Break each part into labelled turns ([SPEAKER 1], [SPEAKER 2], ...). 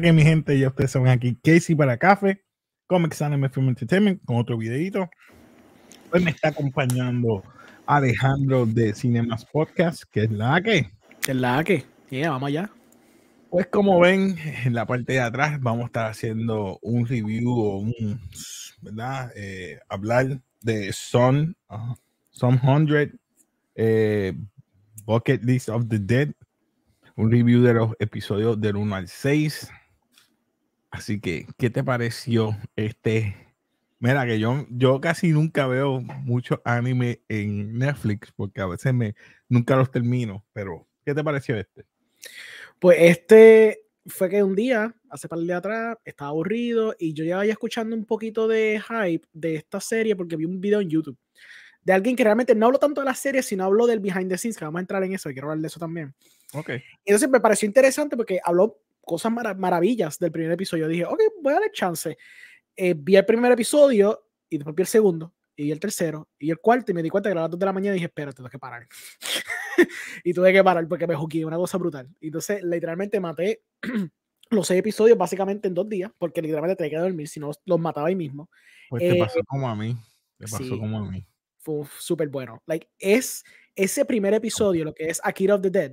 [SPEAKER 1] que mi gente, ya ustedes son aquí, Casey para Café, Comics Anime Film Entertainment, con otro videito. Pues me está acompañando Alejandro de Cinemas Podcast, que es la que. es la que.
[SPEAKER 2] vamos allá.
[SPEAKER 1] Pues como ven, en la parte de atrás vamos a estar haciendo un review o un, ¿verdad? Eh, hablar de Son, uh, ah, Some Hundred, eh, Bucket List of the Dead, un review de los episodios del 1 al 6, Así que, ¿qué te pareció este? Mira, que yo, yo casi nunca veo mucho anime en Netflix porque a veces me, nunca
[SPEAKER 2] los termino, pero ¿qué te pareció este? Pues este fue que un día, hace par de atrás, estaba aburrido y yo ya ya escuchando un poquito de hype de esta serie porque vi un video en YouTube de alguien que realmente no habló tanto de la serie, sino habló del behind the scenes, que vamos a entrar en eso, y quiero hablar de eso también. Ok. entonces me pareció interesante porque habló cosas maravillas del primer episodio. Dije, ok, voy a darle chance. Eh, vi el primer episodio y después vi el segundo y el tercero y el cuarto y me di cuenta que a las 2 de la mañana dije, espérate, tengo que parar. y tuve que parar porque me jugué una cosa brutal. Entonces, literalmente maté los seis episodios básicamente en dos días porque literalmente tenía que dormir, si no los mataba ahí mismo. Pues te pasó eh,
[SPEAKER 1] como a mí. Te pasó como a mí.
[SPEAKER 2] Fue súper bueno. Like, es ese primer episodio, lo que es A Kid of the Dead,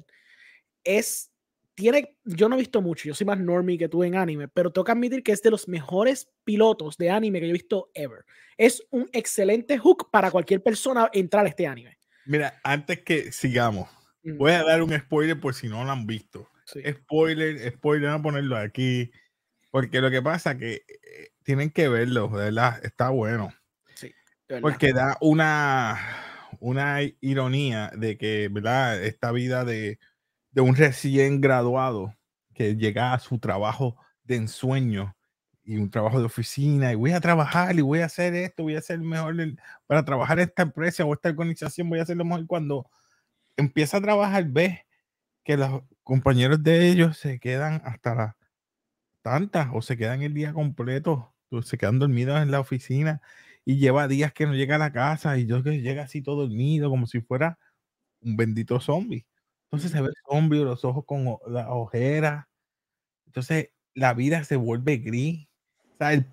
[SPEAKER 2] es tiene, yo no he visto mucho, yo soy más normie que tú en anime, pero tengo que admitir que es de los mejores pilotos de anime que he visto ever. Es un excelente hook para cualquier persona entrar a este anime.
[SPEAKER 1] Mira, antes que sigamos, mm. voy a dar un spoiler por si no lo han visto. Spoiler, spoiler, a ponerlo aquí, porque lo que pasa que eh, tienen que verlo, de verdad, está bueno. Sí, Porque da una, una ironía de que, ¿verdad? Esta vida de de un recién graduado que llega a su trabajo de ensueño y un trabajo de oficina y voy a trabajar y voy a hacer esto, voy a ser mejor para trabajar esta empresa o esta organización, voy a hacer lo mejor cuando empieza a trabajar, ve que los compañeros de ellos se quedan hasta las tantas o se quedan el día completo, se quedan dormidos en la oficina y lleva días que no llega a la casa y yo que llega así todo dormido como si fuera un bendito zombie. Entonces se ve zombie, los ojos con la ojera. Entonces la vida se vuelve gris. O sea,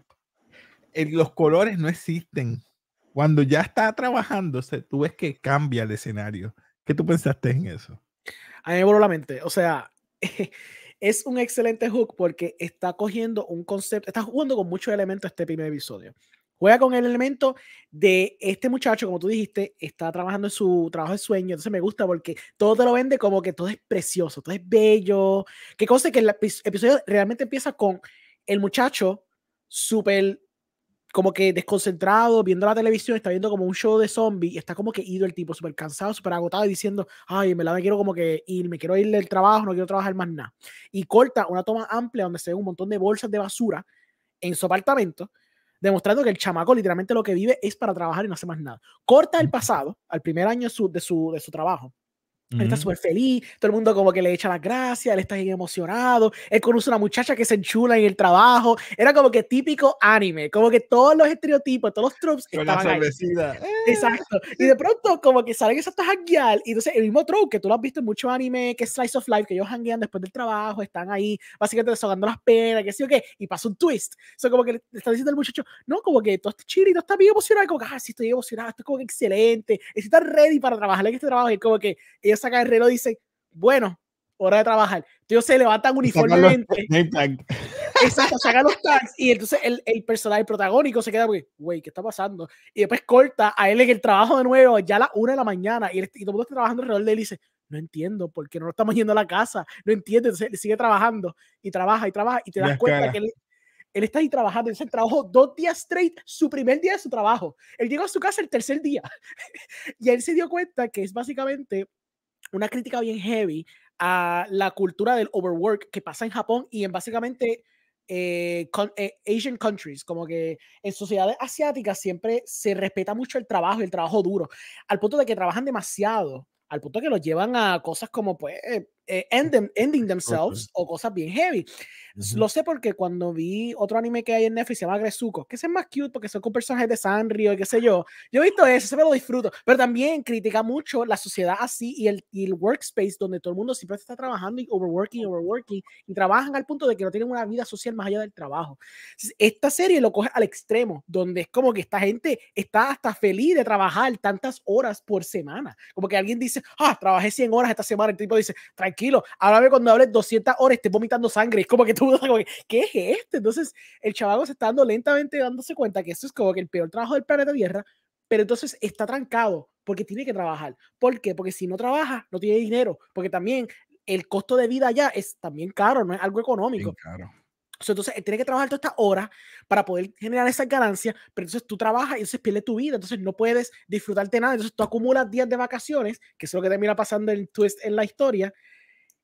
[SPEAKER 1] los colores no existen. Cuando ya está trabajándose, tú ves que cambia el escenario. ¿Qué tú pensaste en eso?
[SPEAKER 2] A mí me voló la mente. O sea, es un excelente hook porque está cogiendo un concepto, está jugando con muchos elementos este primer episodio. Juega con el elemento de este muchacho, como tú dijiste, está trabajando en su trabajo de sueño. Entonces me gusta porque todo te lo vende como que todo es precioso, todo es bello. Qué cosa que el episodio realmente empieza con el muchacho súper como que desconcentrado, viendo la televisión, está viendo como un show de zombies y está como que ido el tipo, súper cansado, súper agotado y diciendo, ay, me la quiero como que ir, me quiero ir del trabajo, no quiero trabajar más nada. Y corta una toma amplia donde se ve un montón de bolsas de basura en su apartamento demostrando que el chamaco literalmente lo que vive es para trabajar y no hace más nada. Corta el pasado, al primer año de su, de su, de su trabajo, él está súper feliz, todo el mundo como que le echa las gracias, él está bien emocionado, él conoce a una muchacha que se enchula en el trabajo, era como que típico anime, como que todos los estereotipos, todos los tropes estaban Exacto. Eh. Y de pronto como que salen está jangueando y entonces el mismo trope que tú lo has visto en mucho anime, que es Slice of Life, que ellos hanguean después del trabajo, están ahí básicamente desahogando las penas, qué sí yo qué, y pasa un twist. Eso como que le está diciendo el muchacho, no, como que todo está chido y todo está bien emocionado, como que, ah, estoy emocionado, estoy como que excelente, estoy ready para trabajar en este trabajo, y como que ellos saca sacan el reloj y bueno, hora de trabajar. Entonces se levantan uniformemente. Exacto, sacan los tags y entonces el, el personaje protagónico se queda, güey, ¿qué está pasando? Y después corta a él en el trabajo de nuevo, ya a la una de la mañana, y, él, y todo el mundo está trabajando alrededor de él y dice, no entiendo, porque no lo estamos yendo a la casa, no entiendo, entonces sigue trabajando y trabaja y trabaja y te das cuenta que él, está ahí trabajando, ese trabajo trabajó dos días straight, su primer día de su trabajo, él llegó a su casa el tercer día y él se dio cuenta que es básicamente una crítica bien heavy a la cultura del overwork que pasa en Japón y en básicamente eh, eh, Asian countries, como que en sociedades asiáticas siempre se respeta mucho el trabajo, el trabajo duro, al punto de que trabajan demasiado, al punto de que los llevan a cosas como pues eh, ending themselves o cosas bien heavy. Lo sé porque cuando vi otro anime que hay en Netflix se llama Gresuco, que es más cute porque son con personajes de Sanrio y qué sé yo. Yo he visto eso, se me lo disfruto, pero también critica mucho la sociedad así y el, workspace donde todo el mundo siempre está trabajando y overworking, overworking y trabajan al punto de que no tienen una vida social más allá del trabajo. Esta serie lo coge al extremo, donde es como que esta gente está hasta feliz de trabajar tantas horas por semana. Como que alguien dice, ah, trabajé 100 horas esta semana, el tipo dice, Ahora háblame cuando hables 200 horas, estés vomitando sangre. Es como que tú, ¿qué es esto? Entonces, el chavago se está dando lentamente dándose cuenta que esto es como que el peor trabajo del planeta Tierra, pero entonces está trancado porque tiene que trabajar. ¿Por qué? Porque si no trabaja, no tiene dinero, porque también el costo de vida allá es también caro, no es algo económico. entonces, tiene que trabajar toda esta hora para poder generar esas ganancias, pero entonces tú trabajas y entonces pierdes tu vida, entonces no puedes disfrutarte nada, entonces tú acumulas días de vacaciones, que es lo que termina pasando el twist en la historia,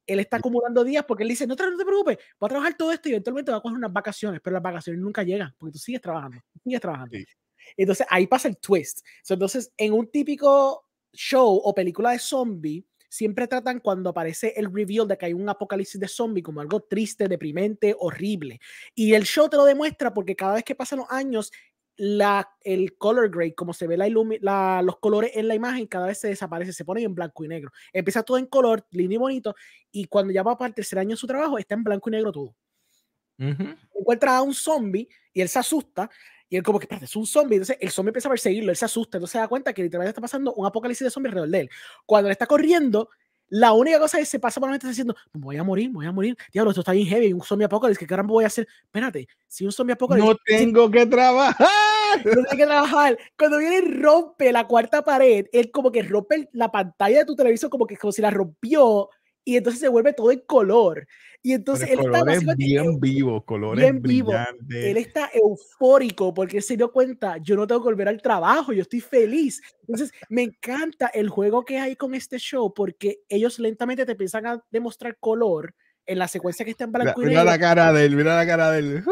[SPEAKER 2] él está acumulando días porque él dice, no te, preocupes, voy a trabajar todo esto y eventualmente va a coger unas vacaciones, pero las vacaciones nunca llegan porque tú sigues trabajando, sigues trabajando. Entonces ahí pasa el twist. Entonces, en un típico show o película de zombie, siempre tratan cuando aparece el reveal de que hay un apocalipsis de zombie como algo triste, deprimente, horrible. Y el show te lo demuestra porque cada vez que pasan los años, la, el color gray, como se ve la, la los colores en la imagen, cada vez se desaparece, se pone en blanco y negro. Empieza todo en color, lindo y bonito, y cuando ya va para el tercer año de su trabajo, está en blanco y negro todo. Encuentra a un zombie y él se asusta. Y él, como que es un zombie. Entonces, el zombie empieza a perseguirlo, él se asusta. Entonces, se da cuenta que literalmente está pasando un apocalipsis de zombies alrededor de él. Cuando él está corriendo, la única cosa que se pasa por la mente es diciendo, voy a morir, voy a morir. Diablo, esto está bien heavy, un zombie apocalipsis, ¿qué caramba voy a hacer? Espérate, si un zombie poco No tengo que trabajar. No tengo que trabajar. Cuando viene y rompe la cuarta pared, él como que rompe la pantalla de tu televisor, como que como si la rompió y entonces se vuelve todo en color. Y entonces él está bien
[SPEAKER 1] vivo, color bien vivo. Él
[SPEAKER 2] está eufórico porque se dio cuenta, yo no tengo que volver al trabajo, yo estoy feliz. Entonces, me encanta el juego que hay con este show porque ellos lentamente te empiezan a demostrar color en la secuencia que está en blanco mira, y negro. Mira la cara de él, mira la cara de él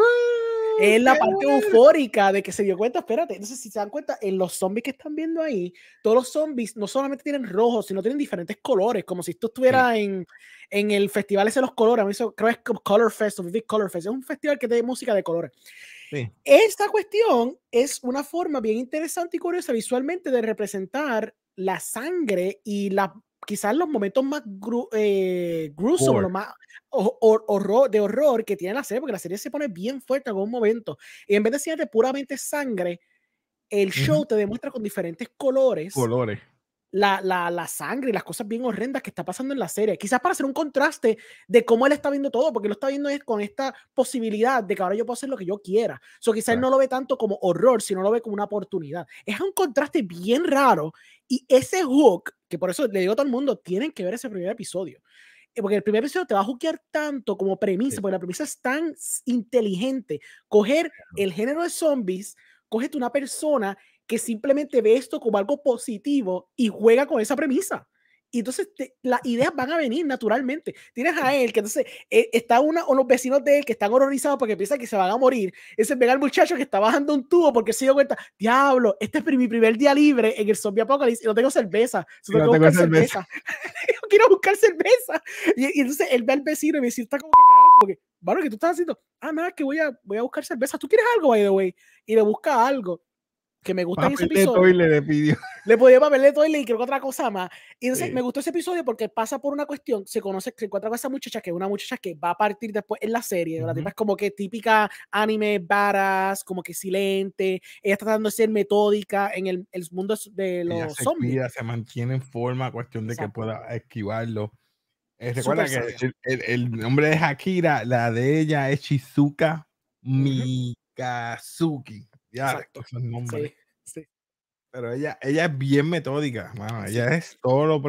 [SPEAKER 2] es la parte eufórica de que se dio cuenta, espérate, entonces si se dan cuenta, en los zombies que están viendo ahí, todos los zombies no solamente tienen rojos, sino tienen diferentes colores, como si esto estuviera en, en el festival ese de los colores, a mí creo que es Color Fest, o Color Fest, es un festival que tiene música de colores. Esta cuestión es una forma bien interesante y curiosa visualmente de representar la sangre y la quizás los momentos más gru eh, gruesos, los más horror, de horror que tiene la serie, porque la serie se pone bien fuerte en algún momento. Y en vez de de puramente sangre, el show te demuestra con diferentes colores. Colores la, sangre y las cosas bien horrendas que está pasando en la serie. Quizás para hacer un contraste de cómo él está viendo todo, porque lo está viendo es con esta posibilidad de que ahora yo puedo hacer lo que yo quiera. O quizás no lo ve tanto como horror, sino lo ve como una oportunidad. Es un contraste bien raro y ese hook, que por eso le digo a todo el mundo, tienen que ver ese primer episodio. Eh, porque el primer episodio te va a hookear tanto como premisa, porque la premisa es tan inteligente. Coger el género de zombies, cógete una persona que simplemente ve esto como algo positivo y juega con esa premisa. Y entonces las ideas van a venir naturalmente. Tienes a él, que entonces eh, está una o los vecinos de él que están horrorizados porque piensan que se van a morir. Ese ve al muchacho que está bajando un tubo porque se dio cuenta, diablo, este es mi primer día libre en el zombie apocalipsis y no tengo cerveza. Yo cerveza. quiero buscar cerveza. Y, entonces él ve al vecino y me dice, está como que cagado, que, tú estás haciendo? Ah, nada, que voy a, voy a buscar cerveza. ¿Tú quieres algo, by the way? Y le busca algo que me gusta ese episodio.
[SPEAKER 1] le pidió.
[SPEAKER 2] podía papel de y creo que otra cosa más. Y entonces me gustó ese episodio porque pasa por una cuestión, se conoce, se encuentra con esa muchacha que es una muchacha que va a partir después en la serie. La es como que típica anime, varas, como que silente. Ella está tratando de ser metódica en el, el mundo de los se zombies.
[SPEAKER 1] se mantiene en forma, cuestión de que pueda esquivarlo. Eh, recuerda que el, nombre de Akira, la de ella es Shizuka Mikazuki exacto Sí, Pero ella, ella es bien metódica, Ella es todo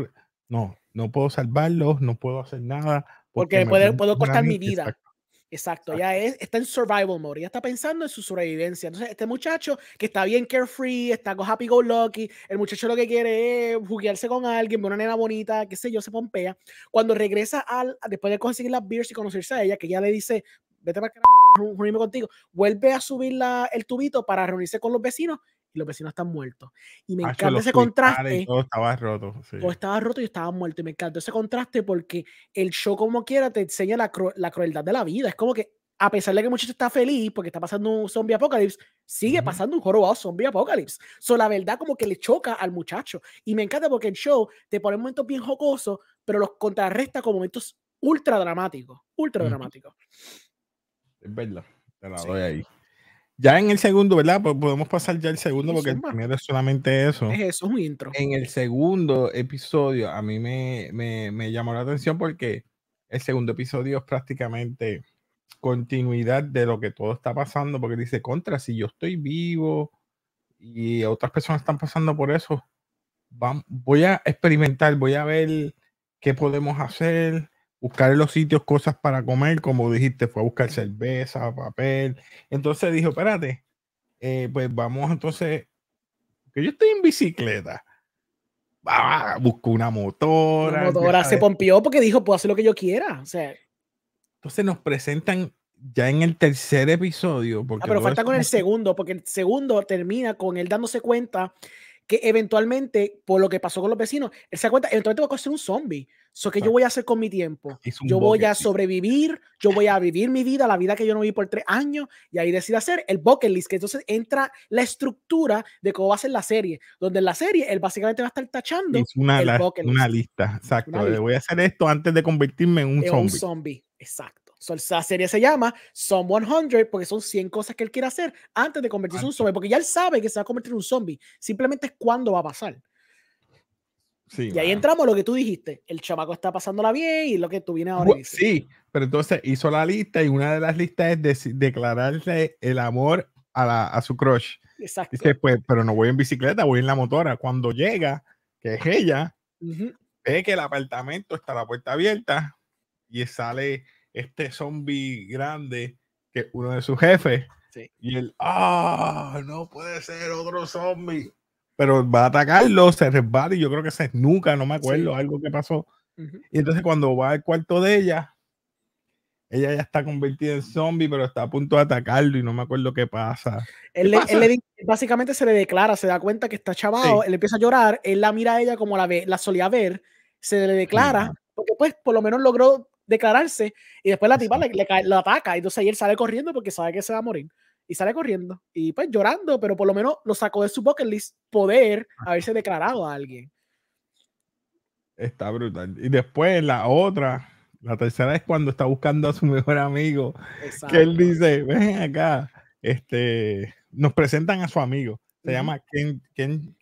[SPEAKER 1] No, no puedo salvarlos, no puedo hacer nada. Porque, puedo cortar mi vida.
[SPEAKER 2] Exacto. Exacto, ya es, está en survival mode, ya está pensando en su sobrevivencia. Entonces, este muchacho que está bien carefree, está con happy go lucky, el muchacho lo que quiere es juguearse con alguien, con una nena bonita, qué sé yo, se pompea. Cuando regresa al, después de conseguir las beers y conocerse a ella, que ya le dice, vete para carajo, reunirme contigo. Vuelve a subir la, el tubito para reunirse con los vecinos y los vecinos están muertos. Y me ah, encanta ese contraste.
[SPEAKER 1] todo estaba roto.
[SPEAKER 2] estaba roto y estaba muerto. Y me encanta ese contraste porque el show, como quiera, te enseña la, crueldad de la vida. Es como que, a pesar de que el muchacho está feliz porque está pasando un zombie apocalypse, sigue pasando un jorobado zombie apocalypse. So, la verdad, como que le choca al muchacho. Y me encanta porque el show te pone momentos bien jocosos, pero los contrarresta con momentos ultra dramáticos. Ultra dramáticos.
[SPEAKER 1] Es verdad, te la doy ahí. Ya en el segundo, ¿verdad? Pues podemos pasar ya al segundo porque el primero es solamente eso. Es eso, un intro. En el segundo episodio a mí me, me, me llamó la atención porque el segundo episodio es prácticamente continuidad de lo que todo está pasando porque dice, contra, si yo estoy vivo y otras personas están pasando por eso, voy a experimentar, voy a ver qué podemos hacer buscar en los sitios cosas para comer, como dijiste, fue a buscar cerveza, papel. Entonces dijo, espérate, eh, pues vamos entonces, que yo estoy en bicicleta. busco buscó una motora. La motora se
[SPEAKER 2] pompió porque dijo, puedo hacer lo que yo quiera. Entonces
[SPEAKER 1] nos presentan ya en el tercer episodio. Porque ah, pero falta con el
[SPEAKER 2] segundo, porque el segundo termina con él dándose cuenta que eventualmente, por lo que pasó con los vecinos, él se da cuenta, eventualmente va a ser un zombie. So, ¿qué yo voy a hacer con mi tiempo? Ah, yo voy a sobrevivir, yo voy a vivir mi vida, la vida que yo no vi por tres años, y ahí decide hacer el bucket list, que entonces entra la estructura de cómo va a ser la serie, donde en la serie él básicamente va a estar tachando una, el bucket una
[SPEAKER 1] lista, exacto. le Voy a hacer esto antes de convertirme en un zombie. Un
[SPEAKER 2] zombie, exacto. So, la serie se llama Some 100 porque son 100 cosas que él quiere hacer antes de convertirse en un zombie, porque ya él sabe que se va a convertir en un zombie. Simplemente es cuándo va a pasar. y ahí entramos lo que tú dijiste. El chamaco está pasándola bien y lo que tú vienes ahora.
[SPEAKER 1] Sí, pero entonces hizo la lista y una de las listas es declararse declararle el amor a, su crush. Exacto. Dice, pues, pero no voy en bicicleta, voy en la motora. Cuando llega, que es ella, ve que el apartamento está a la puerta abierta y sale este zombie grande, que uno de sus jefes. Y él, ¡ah! no puede ser otro zombie. Pero va a atacarlo, se resbala y yo creo que se nunca no me acuerdo, algo que pasó. Y entonces cuando va al cuarto de ella, ella ya está convertida en zombie, pero está a punto de atacarlo y no me acuerdo qué pasa.
[SPEAKER 2] Él, le, básicamente se le declara, se da cuenta que está chavado, él empieza a llorar, él la mira a ella como la, ve, la solía ver, se le declara, porque pues por lo menos logró declararse y después la tipa le, lo ataca y entonces él sale corriendo porque sabe que se va a morir y sale corriendo y pues llorando, pero por lo menos lo sacó de su bucket list poder haberse declarado a alguien.
[SPEAKER 1] Está brutal. Y después la otra, la tercera es cuando está buscando a su mejor amigo, que él dice, ven acá, este, nos presentan a su amigo, se llama Ken, Ken,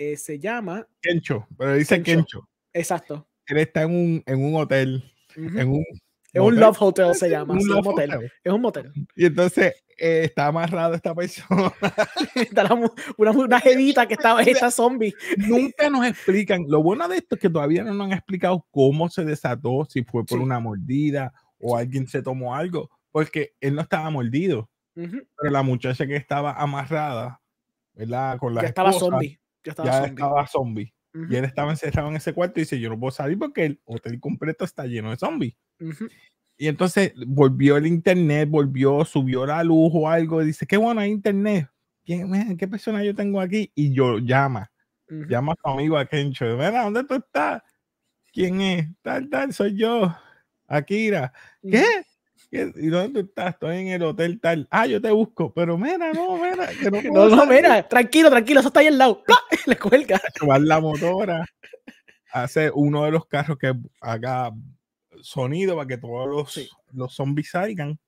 [SPEAKER 2] eh, se llama...
[SPEAKER 1] Kencho, pero dice Kencho. Exacto él está en un, en un hotel. En un.
[SPEAKER 2] Es un love hotel se llama, es un motel. Y entonces eh, está amarrado esta persona. una, una jevita que estaba hecha zombie. Nunca nos explican. Lo
[SPEAKER 1] bueno de esto es que todavía no nos han explicado cómo se desató, si fue por una mordida o alguien se tomó algo, porque él no estaba mordido. Pero la muchacha que estaba amarrada, ¿verdad? Con la ya estaba zombie. Ya Estaba zombie. Y él estaba encerrado en ese cuarto y dice, yo no puedo salir porque el hotel completo está lleno de zombies. Y entonces volvió el internet, volvió, subió la luz o algo, dice, qué bueno hay internet. ¿Qué, ¿Qué persona yo tengo aquí? Y yo llama, llama a su amigo a Kencho, ¿dónde tú estás? ¿Quién es? Tal, tal, soy yo, Akira. ¿Qué? ¿Y dónde estás? Estoy en el hotel tal. Ah, yo te busco. Pero mira, no, mira.
[SPEAKER 2] no, no, mira.
[SPEAKER 1] Tranquilo, tranquilo. Eso está ahí al lado. Le cuelga. Va la motora. Hace uno de los carros que haga sonido para que todos los, los zombies salgan.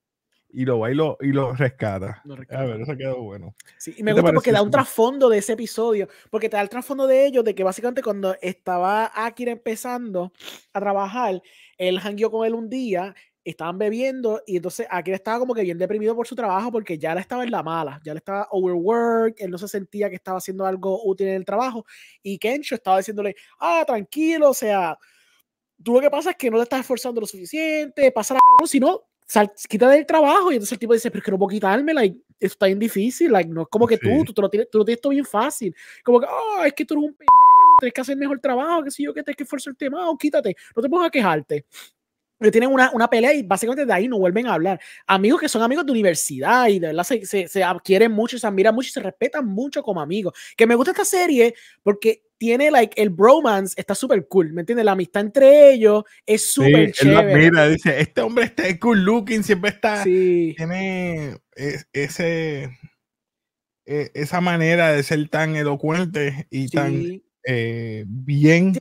[SPEAKER 1] Y lo va y lo, rescata. A ver, eso quedó bueno.
[SPEAKER 2] Sí, y me gusta porque da un trasfondo de ese episodio. Porque te da el trasfondo de ellos de que básicamente cuando estaba Akira empezando a trabajar, él hangió con él un día estaban bebiendo y entonces aquel estaba como que bien deprimido por su trabajo porque ya la estaba en la mala, ya le estaba overwork, él no se sentía que estaba haciendo algo útil en el trabajo y Kencho estaba diciéndole, ah, tranquilo, o sea, tú lo que pasa es que no te estás esforzando lo suficiente, pasa la si no, quítate del trabajo y entonces el tipo dice, pero es que no puedo quitarme, esto está bien difícil, like, no es como que tú, tú, lo tienes, tú lo tienes todo bien fácil, como que, ah, es que tú eres un pendejo, tienes que hacer mejor trabajo, que si yo, que tienes que tema más, quítate, no te pongas a quejarte. Pero tienen una, pelea y básicamente de ahí no vuelven a hablar. Amigos que son amigos de universidad y de verdad se, se, se adquieren mucho, se admiran mucho y se respetan mucho como amigos. Que me gusta esta serie porque tiene, like, el bromance está súper cool, ¿me entiendes? La amistad entre ellos es súper sí, chévere. Mira, dice, este hombre está cool looking, siempre está, sí. tiene e, ese,
[SPEAKER 1] e, esa manera de ser tan elocuente y tan eh, bien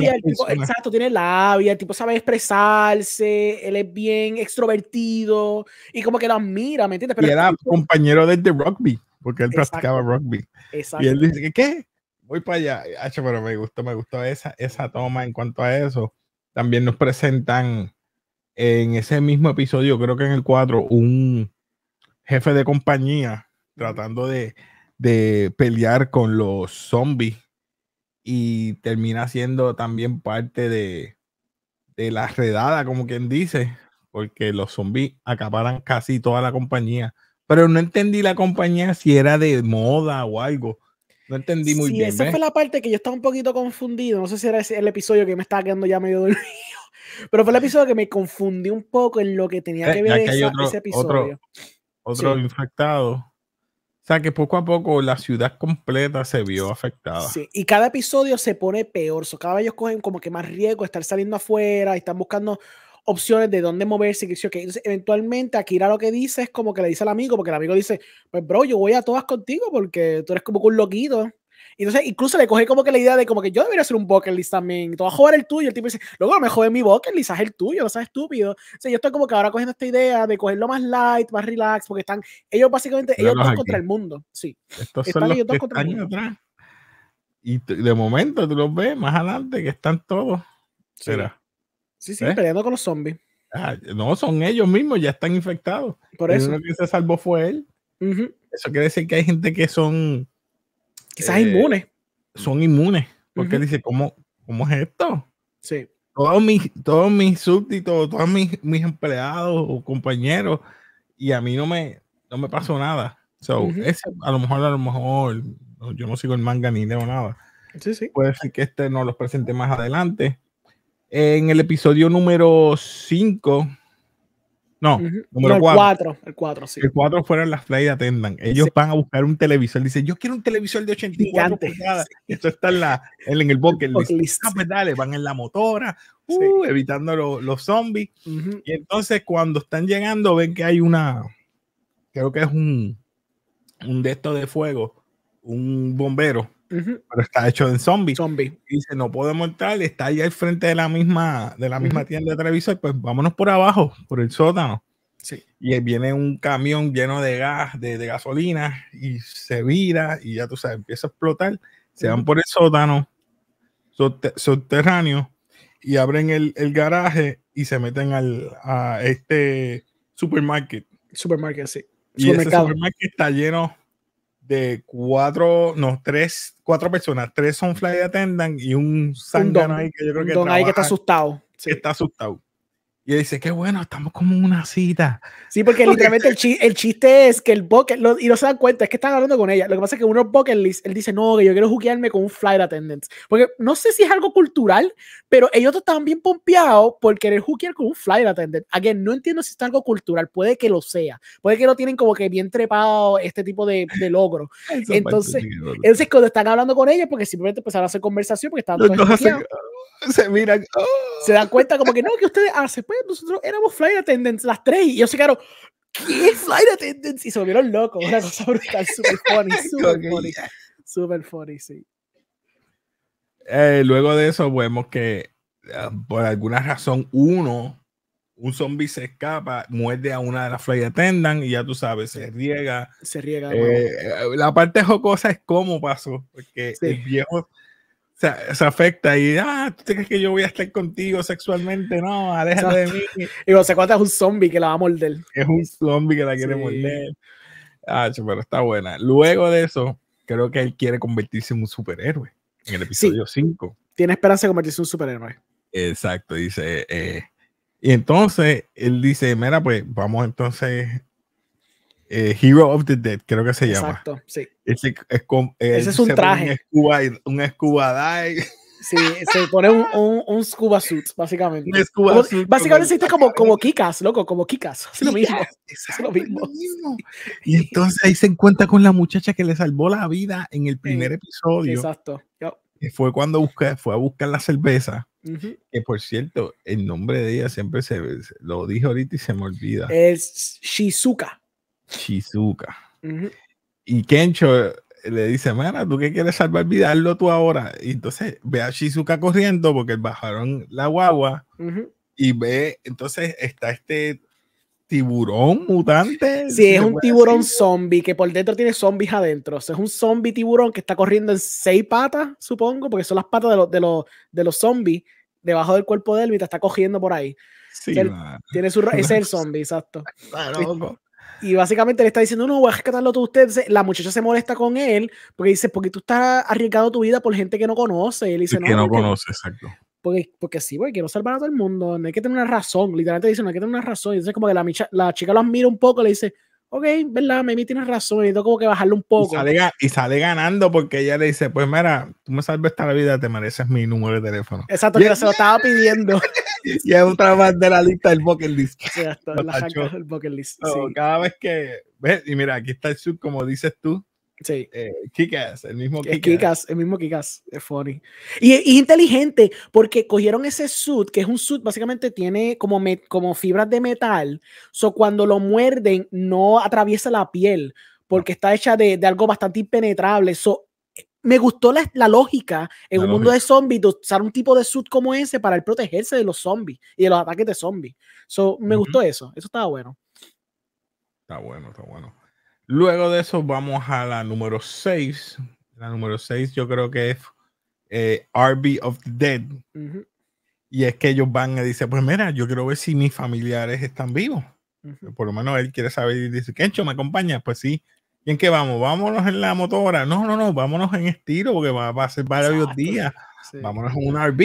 [SPEAKER 2] el exacto, tiene labia, el tipo sabe expresarse, él es bien extrovertido y como que lo admira, ¿me entiendes? y era
[SPEAKER 1] compañero desde de rugby, porque él practicaba rugby. Y él dice, que, ¿qué? Voy para allá. pero me gustó, me gustó esa, esa toma en cuanto a eso. También nos presentan en ese mismo episodio, creo que en el 4, un jefe de compañía tratando de pelear con los zombies y termina siendo también parte de, de la redada, como quien dice, porque los zombies acaparan casi toda la compañía. Pero no entendí la compañía si era de moda o algo. No entendí muy sí, bien. Esa fue la
[SPEAKER 2] parte que yo estaba un poquito confundido. No sé si era el episodio que me estaba quedando ya medio dormido. Pero fue el episodio que me confundí un poco en lo que tenía eh, que ver ese episodio.
[SPEAKER 1] Otro, infectado sea que poco a poco la ciudad completa se vio afectada. Sí,
[SPEAKER 2] y cada episodio se pone peor. So, cada vez ellos cogen como que más riesgo, estar saliendo afuera, y están buscando opciones de dónde moverse. Que, okay. eventualmente, Akira lo que dice es como que le dice al amigo, porque el amigo dice: Pues, bro, yo voy a todas contigo porque tú eres como un loquito. Y entonces incluso le coge como que la idea de como que yo debería hacer un bucket list también. Tú a jugar el tuyo. El tipo dice, luego me jode mi bucket list, haz el tuyo, no seas estúpido. O yo estoy como que ahora cogiendo esta idea de cogerlo más light, más relax, porque están, ellos básicamente, ellos contra el mundo. Sí. Estos están son ellos dos contra el mundo.
[SPEAKER 1] Y de momento tú los ves más adelante que están todos. Será. Sí, sí, peleando con los zombies. Ah, no, son ellos mismos, ya están infectados. Por eso. El único que se salvó fue él. Eso quiere decir que hay gente que son
[SPEAKER 2] Quizás eh, inmunes.
[SPEAKER 1] Son inmunes. Porque dice, ¿cómo, ¿cómo es esto? Sí. Todos mis, todos mis súbditos, todos mis, empleados o compañeros, y a mí no me, me pasó nada. So, a lo mejor, a lo mejor, yo no sigo el manga ni leo nada. Sí, sí. Puede ser que este no los presente más adelante. En el episodio número 5 no,
[SPEAKER 2] número 4. el 4, sí. El
[SPEAKER 1] 4 fueron las de Attendant. Ellos van a buscar un televisor. Dicen, yo quiero un televisor de 84 y pulgadas. Esto está en, en el bucket. Ah, pues van en la motora, uh, evitando los zombies. Y entonces cuando están llegando ven que hay una, creo que es un, un de de fuego, un bombero pero está hecho en zombies Zombie. Y dice, no podemos entrar, está allá al frente de la misma, de la misma tienda de televisor, pues vámonos por abajo, por el sótano. Sí. Y viene un camión lleno de gas, de, gasolina, y se vira, y ya tú sabes, empieza a explotar. Se van por el sótano subterráneo y abren el, el, garaje y se meten al, a este supermarket. Supermarket, sí. Y ese supermarket está lleno de cuatro, no, tres, cuatro personas, tres son fly attendant y un sangano ahí que yo creo que, ahí que está asustado. Sí. Está asustado. Y dice, qué bueno, estamos como en una cita.
[SPEAKER 2] Sí, porque literalmente el, el chiste es que el bucket, y no se dan cuenta, es que están hablando con ella. Lo que pasa es que uno bucket list, él dice, no, que yo quiero juguearme con un flight attendant. Porque no sé si es algo cultural, pero ellos estaban bien pompeados por querer juguear con un flight attendant. A quien no entiendo si es algo cultural, puede que lo sea. Puede que no tienen como que bien trepado este tipo de, de logro. entonces, entonces cuando están hablando con ella, porque simplemente empezaron a hacer conversación, porque estaban todos se miran. Se dan ¡oh! cuenta como que no, que ustedes hace, ah, pues nosotros éramos flight attendants las tres y yo se quedaron, ¿qué es flight attendants? Y se volvieron locos, una cosa brutal, super funny, super funny, super funny, sí.
[SPEAKER 1] Eh, luego de eso vemos que ah, por alguna razón uno, un zombie se escapa, muerde a una de las flight attendants y ya tú sabes, se riega. Se
[SPEAKER 2] riega. Eh,
[SPEAKER 1] la parte jocosa es cómo pasó, porque el viejo se, se, afecta y, ah, ¿tú crees que yo voy a estar contigo sexualmente? No, aléjate de mí. Y José cuenta es un zombie
[SPEAKER 2] que la va a morder. Es un zombie que la quiere morder.
[SPEAKER 1] Ah, pero está buena. Luego de eso, creo que él quiere convertirse en un superhéroe en el episodio 5.
[SPEAKER 2] Tiene esperanza de convertirse en un superhéroe.
[SPEAKER 1] Exacto, dice. Eh, eh. y entonces él dice: Mira, pues vamos entonces eh, Hero of the Dead, creo que se llama. Exacto, sí. Ese es, eh, un traje. Un
[SPEAKER 2] scuba, un scuba dive. Sí, se pone un, scuba suit, básicamente. Un scuba Básicamente como, como Kikas, loco, como Kikas. Es lo mismo. es lo mismo.
[SPEAKER 1] Y entonces ahí se encuentra con la muchacha que le salvó la vida en el primer episodio. Exacto. Fue cuando busca, fue a buscar la cerveza. Que por cierto, el nombre de ella siempre se, lo dijo ahorita y se me olvida. Es Shizuka. Shizuka. Y Kencho eh, le dice, mana, ¿tú qué quieres salvar olvidarlo tú ahora. Y entonces ve a Shizuka corriendo porque bajaron la guagua y ve, entonces está este tiburón mutante. Sí, es un tiburón
[SPEAKER 2] zombie que por dentro tiene zombies adentro. es un zombie tiburón que está corriendo en seis patas, supongo, porque son las patas de los, de los, de los zombies debajo del cuerpo de él mientras está cogiendo por ahí. tiene su, es el zombie, exacto. Y básicamente le está diciendo, no, voy a rescatarlo todo usted. La muchacha se molesta con él porque dice, porque tú estás arriesgado tu vida por gente que no conoce. Él dice, no que no, conoce, exacto. Porque, porque sí, porque quiero salvar a todo el mundo. No hay que tener una razón. Literalmente dice, no hay que tener una razón. entonces como que la, la chica lo admira un poco, le dice, ok, verdad, Mimi tiene razón, y tengo como que bajarlo un poco.
[SPEAKER 1] Y sale, ganando porque ella le dice, pues mira, tú me salvaste la vida, te mereces mi número de teléfono. Exacto, yo se lo estaba
[SPEAKER 2] pidiendo.
[SPEAKER 1] y es otra más de la lista del bucket
[SPEAKER 2] Exacto, la del bucket list. Cada vez que,
[SPEAKER 1] ves, y mira, aquí está el sub como dices tú,
[SPEAKER 2] Sí. Eh, el mismo Kikas. El mismo Kikas, es funny. Y inteligente porque cogieron ese suit, que es un suit, básicamente tiene como, como fibras de metal, so cuando lo muerden no atraviesa la piel porque está hecha de, algo bastante impenetrable. So, me gustó la, lógica en un mundo de zombies usar un tipo de suit como ese para el protegerse de los zombies y de los ataques de zombies. So, me gustó eso, eso estaba bueno. Está bueno,
[SPEAKER 1] está bueno. Luego de eso vamos a la número 6. La número 6 yo creo que es eh, RB of the Dead. Y es que ellos van y dicen, pues mira, yo quiero ver si mis familiares están vivos. Por lo menos él quiere saber y dice, Kencho, ¿me acompaña? Pues sí. ¿Y en qué vamos? Vámonos en la motora. No, no, no, vámonos en estilo porque va, a ser varios días. Vámonos en un RB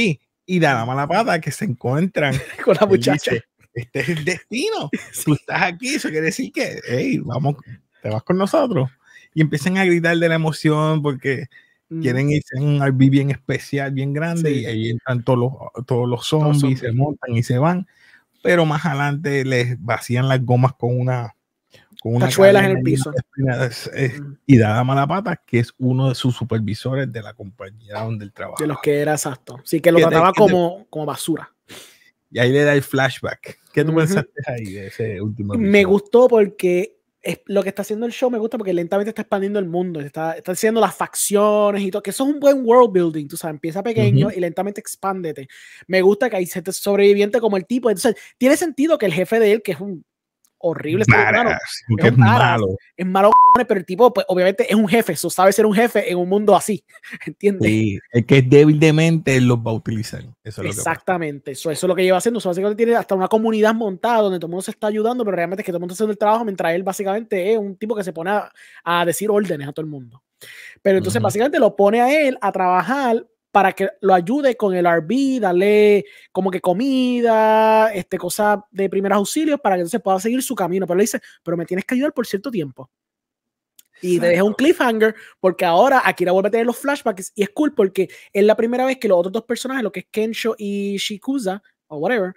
[SPEAKER 1] Y da la mala pata que se encuentran con la muchacha. este es el destino. Si estás aquí, eso quiere decir que, hey, vamos, te vas con nosotros. Y empiezan a gritar de la emoción porque mm. quieren irse a un RV bien especial, bien grande, y ahí entran todos los, todos los zombies, se montan y se van. Pero más adelante les vacían las gomas con una. Con una Tachuelas en el piso. Mm. Y dada mala pata, que es uno de sus supervisores de la compañía donde él
[SPEAKER 2] trabajo De los que era exacto. Sí, que lo trataba como, como basura.
[SPEAKER 1] Y ahí le da el flashback.
[SPEAKER 2] ¿Qué tú pensaste ahí de
[SPEAKER 1] ese último? Me
[SPEAKER 2] gustó porque es, lo que está haciendo el show me gusta porque lentamente está expandiendo el mundo, está, haciendo las facciones y todo, que eso es un buen world building, tú sabes, empieza pequeño y lentamente expándete. Me gusta que hay gente sobreviviente como el tipo, entonces tiene sentido que el jefe de él, que es un horrible. Es, malo. Es malo, pero el tipo, pues, obviamente, es un jefe. Eso sabe ser un jefe en un mundo así. ¿Entiendes?
[SPEAKER 1] Sí, el que es débil los va a utilizar.
[SPEAKER 2] Exactamente. eso, es lo que lleva haciendo. básicamente tiene hasta una comunidad montada donde todo el mundo se está ayudando, pero realmente es que todo el mundo está haciendo el trabajo mientras él básicamente es un tipo que se pone a, decir órdenes a todo el mundo. Pero entonces, básicamente, lo pone a él a trabajar para que lo ayude con el RV, darle como que comida, este, cosa de primeros auxilios para que entonces pueda seguir su camino. Pero le dice, pero me tienes que ayudar por cierto tiempo. Y te deja un cliffhanger porque ahora Akira vuelve a tener los flashbacks y es cool porque es la primera vez que los otros dos personajes, lo que es Kensho y Shikuza, o whatever,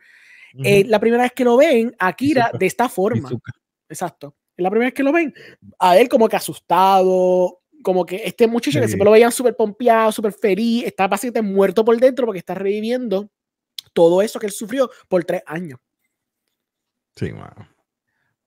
[SPEAKER 2] eh, la primera vez que lo ven, Akira de esta forma. Exacto. Es la primera vez que lo ven. A él como que asustado, como que este muchacho que siempre lo veían súper pompeado, súper feliz, está básicamente muerto por dentro porque está reviviendo todo eso que él sufrió por tres años.
[SPEAKER 1] Sí, mano.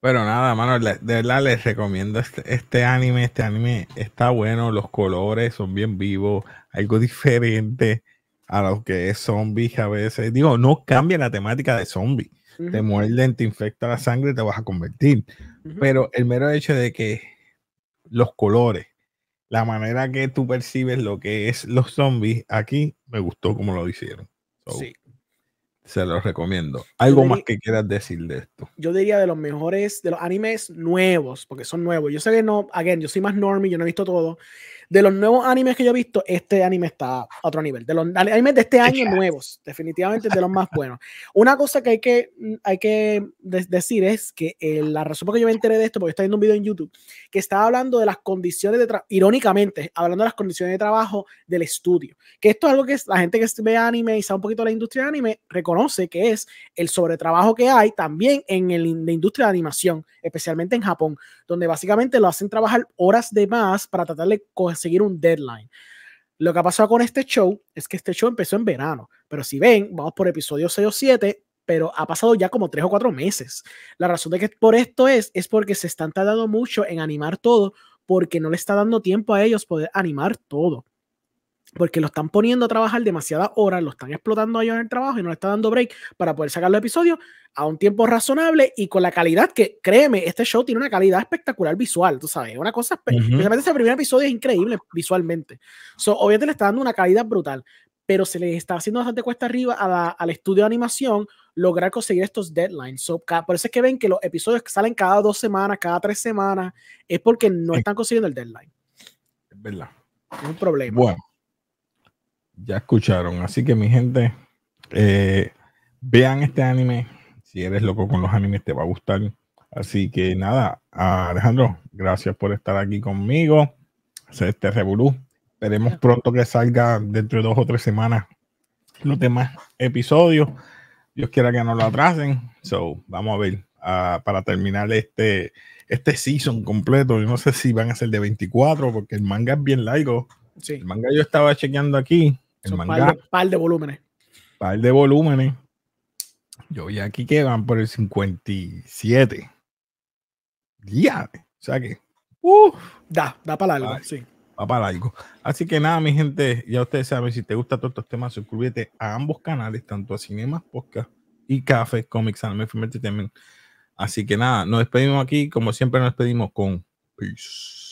[SPEAKER 1] Pero nada, mano, de verdad les recomiendo este, este, anime. Este anime está bueno, los colores son bien vivos, algo diferente a lo que es zombies a veces. Digo, no cambia la temática de zombie. Te muerden, te infecta la sangre, te vas a convertir. Pero el mero hecho de que los colores, la manera que tú percibes lo que es los zombies aquí, me gustó como lo hicieron. sí. Se los recomiendo. ¿Algo más que quieras decir de esto?
[SPEAKER 2] Yo diría de los mejores, de los animes nuevos, porque son nuevos. Yo sé que no, again, yo soy más normie, yo no he visto todo de los nuevos animes que yo he visto, este anime está a otro nivel. De los animes de este año nuevos, definitivamente de los más buenos. Una cosa que hay que, hay que decir es que la razón por la que yo me enteré de esto, porque estaba viendo un video en YouTube, que estaba hablando de las condiciones de trabajo, irónicamente, hablando de las condiciones de trabajo del estudio. Que esto es algo que la gente que ve anime y sabe un poquito de la industria de anime reconoce que es el sobretrabajo que hay también en el, la industria de animación, especialmente en Japón, donde básicamente lo hacen trabajar horas de más para tratar de coger seguir un deadline. Lo que ha pasado con este show es que este show empezó en verano, pero si ven, vamos por episodio 6 o 7, pero ha pasado ya como 3 o 4 meses. La razón de que por esto es, es porque se están tardando mucho en animar todo, porque no le está dando tiempo a ellos poder animar todo porque lo están poniendo a trabajar demasiadas horas, lo están explotando a ellos en el trabajo y no le está dando break para poder sacar los episodios a un tiempo razonable y con la calidad que, créeme, este show tiene una calidad espectacular visual, tú sabes, una cosa, especialmente ese primer episodio es increíble visualmente. obviamente le está dando una calidad brutal, pero se le está haciendo bastante cuesta arriba al estudio de animación lograr conseguir estos deadlines. por eso es que ven que los episodios que salen cada dos semanas, cada tres semanas, es porque no están consiguiendo el deadline.
[SPEAKER 1] Es verdad. Es un problema. Bueno ya escucharon. Así que, mi gente, eh, vean este anime. Si eres loco con los animes, te va a gustar. Así que nada, Alejandro, gracias por estar aquí conmigo. este revolú. Esperemos pronto que salga dentro de dos o tres semanas los demás episodios. Dios quiera que no lo atrasen. So, vamos a ver ah, para terminar este, este season completo. Yo no sé si van a ser de 24 porque el manga es bien largo. El manga yo estaba chequeando aquí son Par de, par de volúmenes. Par de volúmenes. Yo vi aquí que van por el 57. Ya, o sea que. da, da para largo, sí. Va para algo Así que nada, mi gente, ya ustedes saben, si te gustan todos estos temas, suscríbete a ambos canales, tanto a Cinemas Podcast y Café Comics Anime Film Entertainment. Así que nada, nos despedimos aquí, como siempre nos despedimos con Peace.